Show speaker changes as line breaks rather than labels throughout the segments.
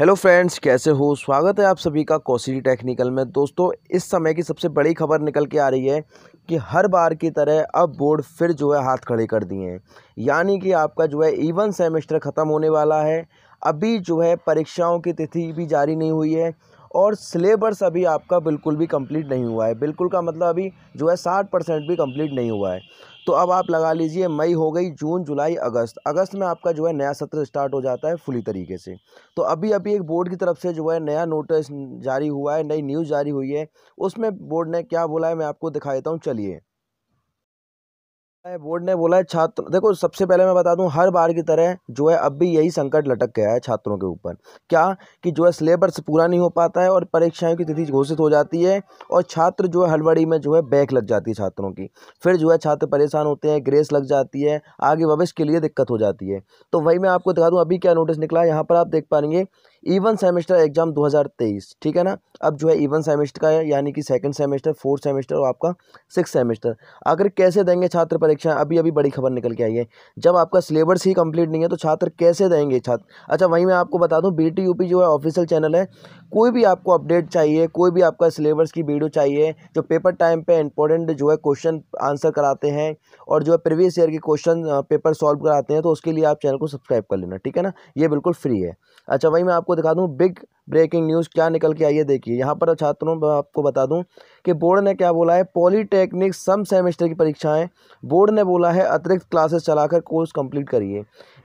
hello friends कैसे हो स्वागत है आप सभी का कौशली टेक्निकल में दोस्तों इस समय की सबसे बड़ी खबर निकल के आ रही है कि हर बार की तरह अब बोर्ड फिर जो है हाथ खड़े कर दिए हैं यानी कि आपका जो है इवन सेमेस्टर ख़त्म होने वाला है अभी जो है परीक्षाओं की तिथि भी जारी नहीं हुई है और सिलेबस अभी आपका बिल्कुल भी कंप्लीट नहीं हुआ है बिल्कुल का मतलब अभी जो है साठ परसेंट भी कंप्लीट नहीं हुआ है तो अब आप लगा लीजिए मई हो गई जून जुलाई अगस्त अगस्त में आपका जो है नया सत्र स्टार्ट हो जाता है फुली तरीके से तो अभी अभी एक बोर्ड की तरफ से जो है नया नोटिस जारी हुआ है नई न्यूज़ जारी हुई है उसमें बोर्ड ने क्या बोला है मैं आपको दिखा देता हूँ चलिए बोर्ड ने बोला है छात्र देखो सबसे पहले मैं बता दूं हर बार की तरह जो है अब भी यही संकट लटक गया है छात्रों के ऊपर क्या कि जो है सिलेबस पूरा नहीं हो पाता है और परीक्षाओं की तिथि घोषित हो जाती है और छात्र जो है हड़बड़ी में जो है बैक लग जाती है छात्रों की फिर जो है छात्र परेशान होते हैं ग्रेस लग जाती है आगे भविष्य के लिए दिक्कत हो जाती है तो वही मैं आपको दिखा दूँ अभी क्या नोटिस निकला यहाँ पर आप देख पाएंगे इवन सेमेस्टर एग्जाम 2023 ठीक है ना अब जो है इवन सेमेस्टर का है यानी कि सेकंड सेमेस्टर फोर्थ सेमेस्टर और आपका सिक्स सेमेस्टर आखिर कैसे देंगे छात्र परीक्षा अभी अभी बड़ी खबर निकल के आई है जब आपका सिलेबस ही कंप्लीट नहीं है तो छात्र कैसे देंगे छात्र अच्छा वहीं मैं आपको बता दूँ बी टी जो है ऑफिशियल चैनल है कोई भी आपको अपडेट चाहिए कोई भी आपका सिलेबस की वीडियो चाहिए जो पेपर टाइम पे इंपॉर्टेंट जो है क्वेश्चन आंसर कराते हैं और जो है प्रीवियस ईयर के क्वेश्चन पेपर सॉल्व कराते हैं तो उसके लिए आप चैनल को सब्सक्राइब कर लेना ठीक है ना ये बिल्कुल फ्री है अच्छा वही मैं आपको दिखा दूँ बिग ब्रेकिंग न्यूज़ क्या निकल के आई है देखिए यहाँ पर छात्रों मैं आपको बता दूं कि बोर्ड ने क्या बोला है पॉलीटेक्निक सम सेमेस्टर की परीक्षाएं बोर्ड ने बोला है अतिरिक्त क्लासेस चलाकर कोर्स कंप्लीट करिए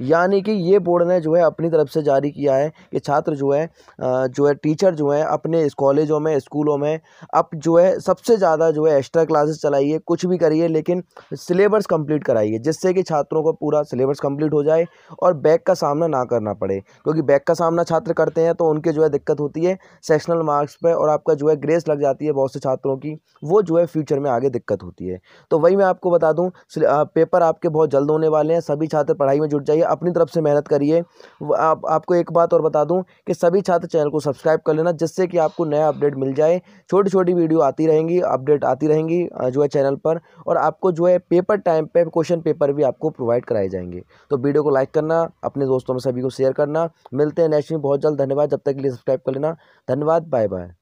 यानी कि ये बोर्ड ने जो है अपनी तरफ से जारी किया है कि छात्र जो है जो है टीचर जो है अपने कॉलेजों में स्कूलों में अब जो है सबसे ज़्यादा जो है एक्स्ट्रा क्लासेस चलाइए कुछ भी करिए लेकिन सिलेबस कंप्लीट कराइए जिससे कि छात्रों को पूरा सिलेबस कंप्लीट हो जाए और बैक का सामना ना करना पड़े क्योंकि बैक का सामना छात्र करते हैं तो उनके जो है दिक्कत होती है सेक्शनल मार्क्स पे और आपका जो है ग्रेस लग जाती है बहुत से छात्रों की वो जो है फ्यूचर में आगे दिक्कत होती है तो वही मैं आपको बता दूँ पेपर आपके बहुत जल्द होने वाले हैं सभी छात्र पढ़ाई में जुट जाइए अपनी तरफ से मेहनत करिए आप, आपको एक बात और बता दूँ कि सभी छात्र चैनल को सब्सक्राइब कर लेना जिससे कि आपको नया अपडेट मिल जाए छोटी छोटी वीडियो आती रहेंगी अपडेट आती रहेंगी जो है चैनल पर और आपको जो है पेपर टाइम पे क्वेश्चन पेपर भी आपको प्रोवाइड कराए जाएंगे तो वीडियो को लाइक करना अपने दोस्तों में सभी को शेयर करना मिलते हैं नेक्स्ट में बहुत जल्द धन्यवाद जब तक के लिए सब्सक्राइब कर लेना धन्यवाद बाय बाय